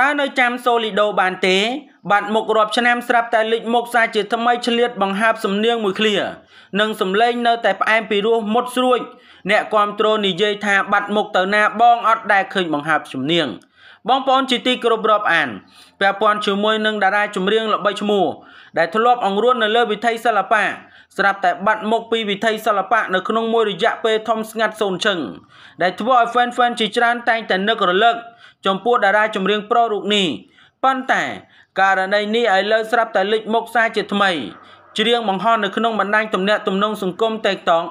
តើនៅចាំសូលីដូបានទេបាត់មុខរាប់ឆ្នាំស្រាប់តែលេចមុខសាជាថ្មីឆ្លៀតបង្ហើបសំនៀងមួយឃ្លា និងសំឡេងនៅតែផ្អែមពីរោះមុតស្រួចអ្នកគ្រប់គ្រងនិយាយថាបាត់មុខទៅណាបងអត់ដែលឃើញបង្ហើបសំនៀងបងប្អូនជាទីគោរពរាប់អានពាក់ព័ន្ធជាមួយនឹងតារាចម្រៀងល្បីឈ្មោះដែលធ្លាប់អង្រួននៅលើវិថីសិល្បៈស្រាប់តែបាត់មកពីវិថីសិល្បៈនៅក្នុងមួយរយៈពេលធំស្ងាត់សូន្យឈឹងដែលធ្វើឲ្យ fan fan ជាច្រើនតែងតែនឹករលឹកចំពោះតារាចម្រៀងប្រុសរូបនេះប៉ុន្តែករណីនេះឥឡូវស្រាប់តែលេចមុខសារជាថ្មីច្រៀងបង្ហោះនៅក្នុងបណ្ដាញទំនាក់ទំនងសង្គម TikTok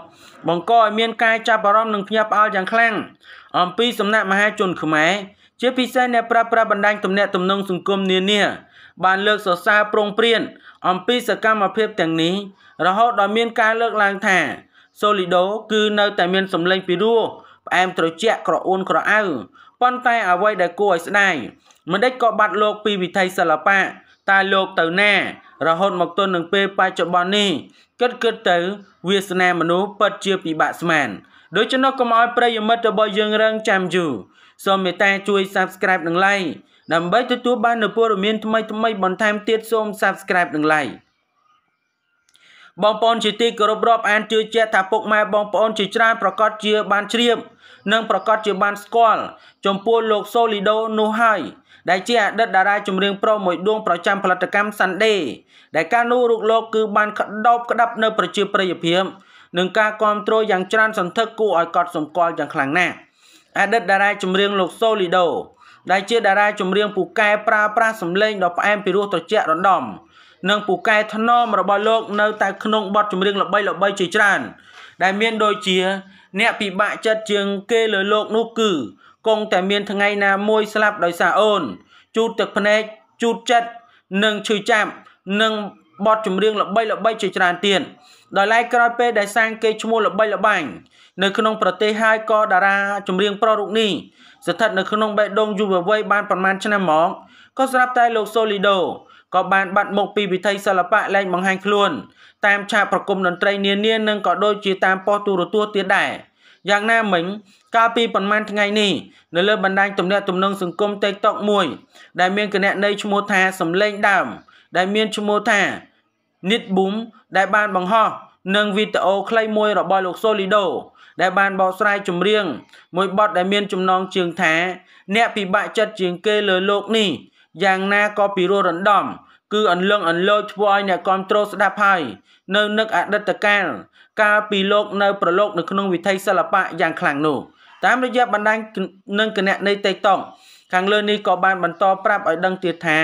បង្កឲ្យមានការចាប់អារម្មណ៍និងភ្ញាក់ផ្អើលយ៉ាងខ្លាំងអំពីសំណាក់មហាជនខ្មែរជាពិសេសអ្នកប្រើប្រាស់បណ្ដាញទំនាក់ទំនងសង្គមនានា បានលើកសរសើរប្រងព្រានអំពីសកម្មភាពទាំងនេះរហូតដល់មានការលើកឡើងថា Solido គឺនៅតែមានសម្លេងពីរោះផ្អែមត្រជាក់ក្រអួនក្រអៅប៉ុន្តែអ្វីដែលគួរឲ្យស្ដាយមិនដេចក៏បាត់លោកពីវិថីសិល្បៈតើលោកទៅណារហូតមកទល់នឹងពេលបច្ចុប្បន្ននេះគិតគិតទៅវាសនាមនុស្សពិតជាពិបាកស្មានដូច្នោះកុំឲ្យប្រិយមិត្តរបស់យើងរងចាំយូរសូមមេត្តាជួយ Subscribe និង Like ដើម្បីទទួលបាននូវព័ត៌មានថ្មីៗបន្ថែមទៀតសូម Subscribe និង Like បងប្អូនជាទីគោរពរាប់ អានជឿជាក់ថាពុកម៉ែបងប្អូនជាច្រើនប្រកាសជាបាន ជ្រាបនិងប្រកាសជាបានស្គាល់ចំពោះលោកសូលីដូនោះហើយដែលជាអតីតតារាចម្រៀងប្រុសមួយដួងប្រចាំផលិតកម្ម Sunday ដែលកាលនោះរូបលោកគឺបានក្តោបក្តាប់ នៅប្រជាប្រិយភាពនិងការគាំទ្រយ៉ាងច្រើនសន្ធឹកគួរឲ្យកត់សម្គាល់យ៉ាងខ្លាំងណាស់អតីតតារាចម្រៀងលោកសូលីដូ ដែលជា តារាចម្រៀងពូកែប្រើប្រាស់សម្លេងដ៏ផ្អែមពីរោះត្រជាក់រំដំ និងពូកែធ្នមរបស់លោកនៅ តែក្នុងបទចម្រៀងល្បីល្បីជាច្រើនដែលមាន ដូចជា អ្នកពិបាកចិត្តជាងគេលើលោកនោះគឺគង់តែមានថ្ងៃណាមួយស្លាប់ដោយសារអូន ជូតទឹកភ្នែកជូតចិត្តនិងឈឺចាប់និងបទចម្រៀងល្បីល្បីជាច្រើនទៀតដោយឡែកក្រោយពេលដែលសាងគេឈ្មោះល្បីល្បាញនៅក្នុងប្រទេសហើយក៏តារា ចម្រៀងប្រុសរូបនេះស្ថិតនៅក្នុងបេះដូងយុវវ័យបានប្រមាណឆ្នាំមកក៏ស្រាប់តែលោកសូលីដូក៏បានបាត់មុខពីវិថីសិល្បៈលែងបង្ហាញខ្លួន តាមឆាកប្រគំតន្ត្រីនានានិងក៏ដូចជាតាមប៉ុស្តិ៍ទូរទស្សន៍ទៀតដែរយ៉ាងណាមិញកាលពីប្រហែលថ្ងៃនេះនៅលើបណ្ដាញទំនាក់ទំនង សង្គម TikTok មួយ ដែលមានគណនីឈ្មោះថាសំលេងដើមដែលមានឈ្មោះថា Nitboom ដែល បានបង្ហោះនិងវីដេអូខ្លីមួយរបស់លោក Solido ដែលបានបកស្រាយចម្រៀងមួយបទដែលមានចំណងជើងថាអ្នកពិបាកចិត្តជាងគេលើโลกនេះយ៉ាងណាក៏ពិរោះរំដំគឺ អន្លឹងអន្លោចធ្វើឲ្យ អ្នកគ្រប់គ្រងស្ដាប់ហើយនៅនឹកអតីតកាល កាលពីលោកនៅប្រឡូកនៅក្នុងវិថីសិល្បៈយ៉ាងខ្លាំងនោះតាមរយៈបណ្ដាញនិងគណនី TikTok ខាងលើនេះក៏បានបន្តប្រាប់ឲ្យដឹងទៀតថា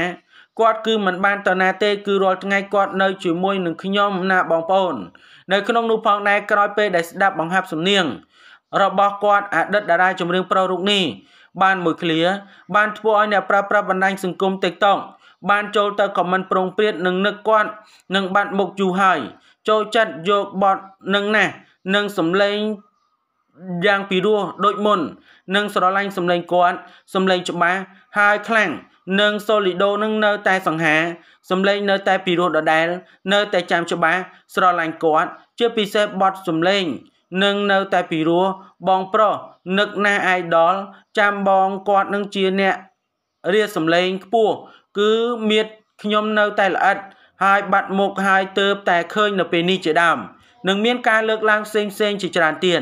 គាត់គឺមិនបានតណាទេគឺរាល់ថ្ងៃគាត់នៅជាមួយនឹងខ្ញុំណាបងប្អូននៅ ក្នុងនោះផងដែរក្រោយពេលដែលស្ដាប់បង្ហាប់សំនៀងរបស់គាត់អតីតតារាចម្រៀងប្រុសរូបនេះបានមួយឃ្លាបានធ្វើឲ្យអ្នកប្រើប្រាស់បណ្ដាញសង្គម TikTok បានចូលទៅខមមិនប្រងព្រាតនឹងនឹកគាត់នឹងបាត់មុខយូរហើយ ចូលចិត្តយកបត់នឹងណានឹងសំឡេងយ៉ាងពីរោះដូចមុននឹងស្រឡាញ់សម្លេងគាត់ សម្លេងច្បាស់ហើយខ្លាំងនិងសូលីដូនឹងនៅតែសង្ហា សម្លេងនៅ តែពីរោះដដែល នៅតែចាំច្បាស់ស្រឡាញ់គាត់ ជាពិសេសបទសម្លេងនឹងនៅតែពីរោះបងប្រុសនឹកណាអាយដលចាំបងគាត់នឹងជាអ្នករៀបសម្លេងខ្ពស់គឺមៀតខ្ញុំនៅ តែល្អិតហើយបាត់មុខហើយ ទៅ តែឃើញ នៅពេលនេះជាដើមនឹងមានការលើកឡើងផ្សេងៗជាច្រើនទៀត